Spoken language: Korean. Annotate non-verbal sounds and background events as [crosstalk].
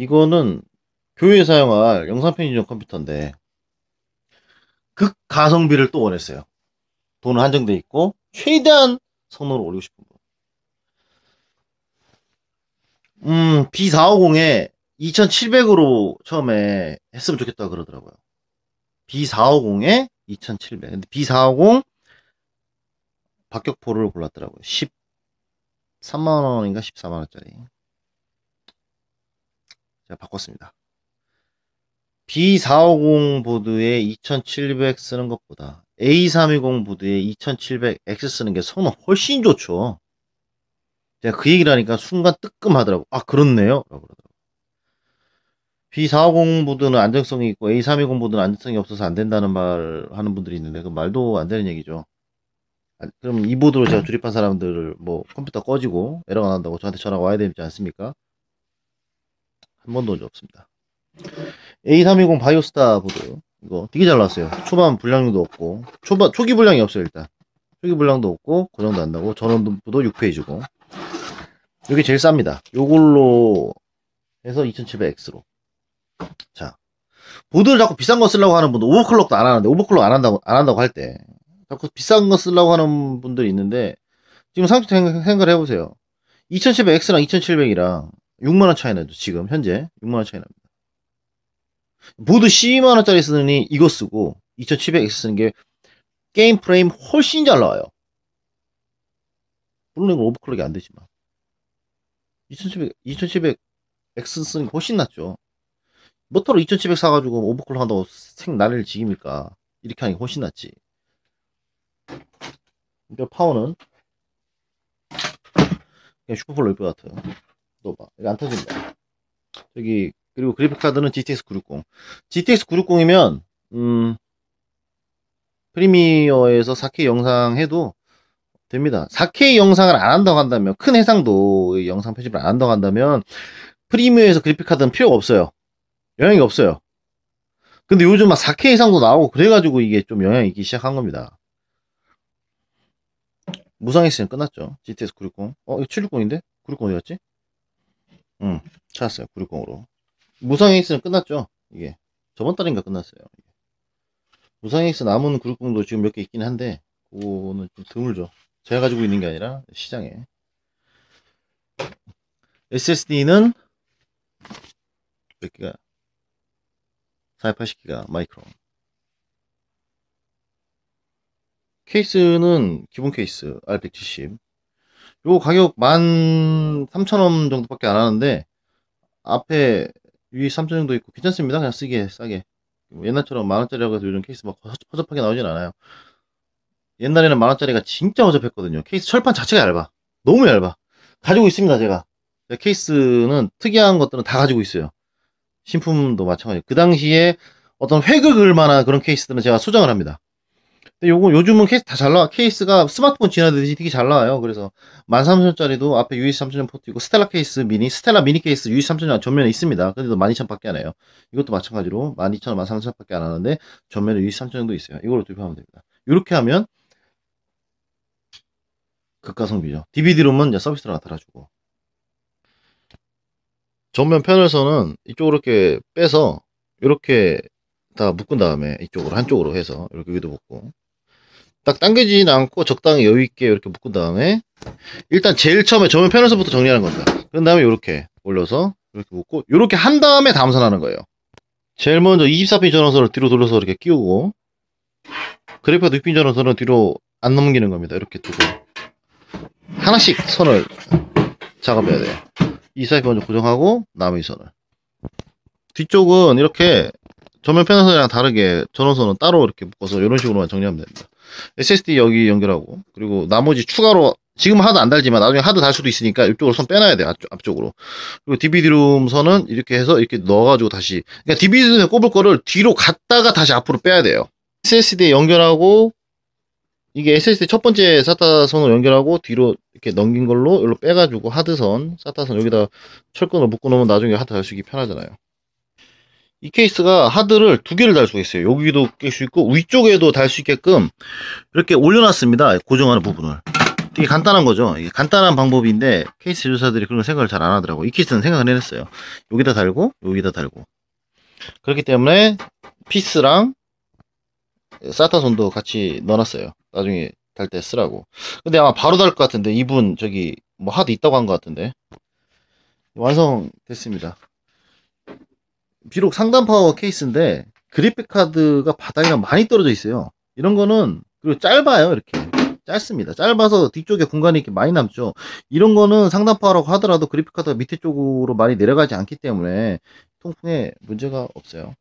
이거는 교회에 사용할 영상 편집용 컴퓨터인데 극가성비를 또 원했어요. 돈은 한정돼 있고 최대한 성능을 올리고 싶은 거. 음, B450에 2700으로 처음에 했으면 좋겠다 그러더라고요. B450에 2700. 근데 B450 박격포를 골랐더라고요. 13만원인가 14만원짜리. 제가 바꿨습니다. B450 보드에 2700 쓰는 것보다 A320 보드에 2700X 쓰는 게 성능 훨씬 좋죠. 제가 그 얘기를 하니까 순간 뜨끔하더라고. 아, 그렇네요. 라고 그러더라고. B450 보드는 안정성이 있고 A320 보드는 안정성이 없어서 안 된다는 말 하는 분들이 있는데 그 말도 안 되는 얘기죠. 아, 그럼 이 보드로 제가 [clears throat] 조립한 사람들을 뭐 컴퓨터 꺼지고 에러가 난다고 저한테 전화 가 와야 되지 않습니까? 한 번도 온적 없습니다. A320 바이오스타 보드 이거 되게 잘 나왔어요. 초반 불량도 없고 초반 초기 불량이 없어요 일단. 초기 불량도 없고 고정도 그 안 나고 전원부도 6페이지고 이게 제일 쌉니다. 요걸로 해서 2700X로 자 보드를 자꾸 비싼 거 쓰려고 하는 분들 오버클럭도 안 하는데 오버클럭 안 한다고 안 한다고 할 때 자꾸 비싼 거 쓰려고 하는 분들이 있는데 지금 상태 생각을 해보세요. 2700X랑 2700이랑 6만원 차이 나죠. 지금 현재 6만원 차이 납니다. 보드 12만원짜리 쓰느니 이거 쓰고 2700X 쓰는 게 게임 프레임 훨씬 잘 나와요. 물론 이거 오버클럭이 안 되지만 2700, 2700X 쓰는 게 훨씬 낫죠. 모터로 2700 사가지고 오버클럭 한다고 생 나를 지깁니까? 이렇게 하는 게 훨씬 낫지. 그러니까 파워는 그냥 슈퍼폴로 일것 같아요. 또봐 이거 안 터진다 저기 그리고 그래픽카드는 GTX 960 GTX 960이면 음 프리미어에서 4K 영상 해도 됩니다 4K 영상을 안 한다고 한다면 큰 해상도 영상 편집을 안 한다고 한다면 프리미어에서 그래픽카드는 필요가 없어요 영향이 없어요 근데 요즘 막 4K 해상도 나오고 그래가지고 이게 좀 영향이 있기 시작한 겁니다 무상 했으면 끝났죠. GTS 960. 어, 이거 760인데? 960 어디갔지? 음, 찾았어요. 960으로. 무상 AX는 끝났죠. 이게. 저번 달인가 끝났어요. 무상 AX 남은 960도 지금 몇 개 있긴 한데, 그거는 좀 드물죠. 제가 가지고 있는 게 아니라 시장에. SSD는 몇개가 480기가 마이크론. 케이스는 기본 케이스 R170. 요 가격 13,000원 정도밖에 안 하는데 앞에 위 3,000정도 있고 괜찮습니다. 그냥 쓰기에 싸게. 뭐 옛날처럼 만원짜리라고 해서 요즘 케이스 막 허접하게 나오진 않아요. 옛날에는 만원짜리가 진짜 허접했거든요. 케이스 철판 자체가 얇아. 너무 얇아. 가지고 있습니다, 제가. 네, 케이스는 특이한 것들은 다 가지고 있어요. 신품도 마찬가지. 그 당시에 어떤 획을 그을 만한 그런 케이스들은 제가 소장을 합니다. 근데 요거 요즘은 케이스 다 잘 나와. 케이스가 스마트폰 지나듯이 되게 잘 나와요. 그래서 13,000원짜리도 앞에 USD 3 0 0 0 포트 있고 스텔라 케이스 미니, 스텔라 미니 케이스 USD 3 0 0 0 전면에 있습니다. 근데도 12,000밖에 안 해요. 이것도 마찬가지로 12,000원, 13,000밖에 안 하는데 전면에 USD 3 0 0 0도 있어요. 이걸로 투표하면 됩니다. 이렇게 하면 극가성비죠. d v d 룸은 이제 서비스로 나타나주고 전면 패널에서는 이쪽으로 이렇게 빼서 이렇게 다 묶은 다음에 이쪽으로 한쪽으로 해서 이렇게 위도 묶고 딱당겨지진 않고 적당히 여유 있게 이렇게 묶은 다음에 일단 제일 처음에 저면편에서부터 정리하는 겁니다. 그런 다음에 이렇게 올려서 이렇게 묶고 이렇게 한 다음에 담선하는 거예요. 제일 먼저 24핀 전원선을 뒤로 돌려서 이렇게 끼우고 그래프와 6핀 전원선은 뒤로 안 넘기는 겁니다. 이렇게 두고 하나씩 선을 작업해야 돼요. 이사이 먼저 고정하고 남의 선을 뒤쪽은 이렇게 전면 패널선이랑 다르게 전원선은 따로 이렇게 묶어서 이런 식으로만 정리하면 됩니다. SSD 여기 연결하고 그리고 나머지 추가로 지금 하드 안 달지만 나중에 하드 달 수도 있으니까 이쪽으로 선 빼놔야 돼 앞쪽, 으로 그리고 DVD룸 선은 이렇게 해서 이렇게 넣어가지고 다시 그러니까 DVD룸에 꼽을 거를 뒤로 갔다가 다시 앞으로 빼야 돼요. SSD에 연결하고 이게 SSD 첫 번째 사타 선으로 연결하고 뒤로 이렇게 넘긴 걸로 이기로 빼가지고 하드선 사타 선 여기다 철근을 묶어놓으면 나중에 하드 달 수기 있 편하잖아요. 이 케이스가 하드를 두 개를 달 수가 있어요. 여기도 낄 수 있고 위쪽에도 달 수 있게끔 이렇게 올려놨습니다. 고정하는 부분을. 되게 간단한 거죠. 이게 간단한 방법인데 케이스 제조사들이 그런 생각을 잘 안 하더라고요. 이 케이스는 생각을 해냈어요. 여기다 달고 여기다 달고 그렇기 때문에 피스랑 사타손도 같이 넣어놨어요. 나중에 달 때 쓰라고. 근데 아마 바로 달 것 같은데 이분 저기 뭐 하드 있다고 한 것 같은데 완성됐습니다. 비록 상단 파워 케이스인데 그래픽 카드가 바닥이랑 많이 떨어져 있어요. 이런 거는 그리고 짧아요 이렇게 짧습니다. 짧아서 뒤쪽에 공간이 이렇게 많이 남죠. 이런 거는 상단 파워라고 하더라도 그래픽 카드가 밑에 쪽으로 많이 내려가지 않기 때문에 통풍에 문제가 없어요.